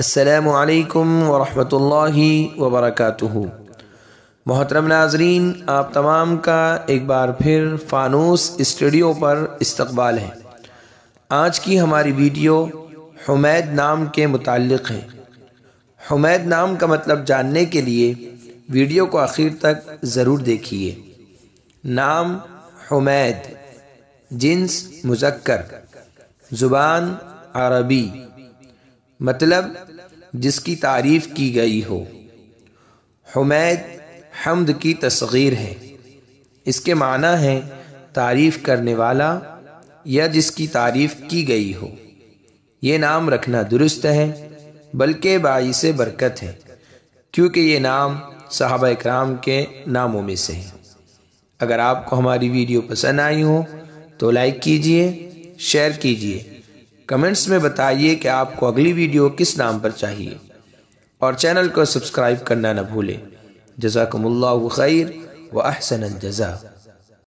असलकम वरहमल वबरक मोहतरम नाजरीन आप तमाम का एक बार फिर फ़ानूस स्टूडियो पर इस्तबाल है आज की हमारी वीडियो हमैद नाम के मुतालिक है हमैद नाम का मतलब जानने के लिए वीडियो को आखिर तक ज़रूर देखिए नाम हमेद जिन्स मुजक्कर ज़ुबान अरबी मतलब जिसकी तारीफ की गई हो हमेद हमद की तस्गीर है इसके माना है तारीफ करने वाला या जिसकी तारीफ की गई हो ये नाम रखना दुरुस्त है बल्कि बाई से बरकत है क्योंकि ये नाम साहब कराम के नामों में से है अगर आपको हमारी वीडियो पसंद आई हो तो लाइक कीजिए शेयर कीजिए कमेंट्स में बताइए कि आपको अगली वीडियो किस नाम पर चाहिए और चैनल को सब्सक्राइब करना न भूलें जजाकमल्ला खैर व अहसन जजा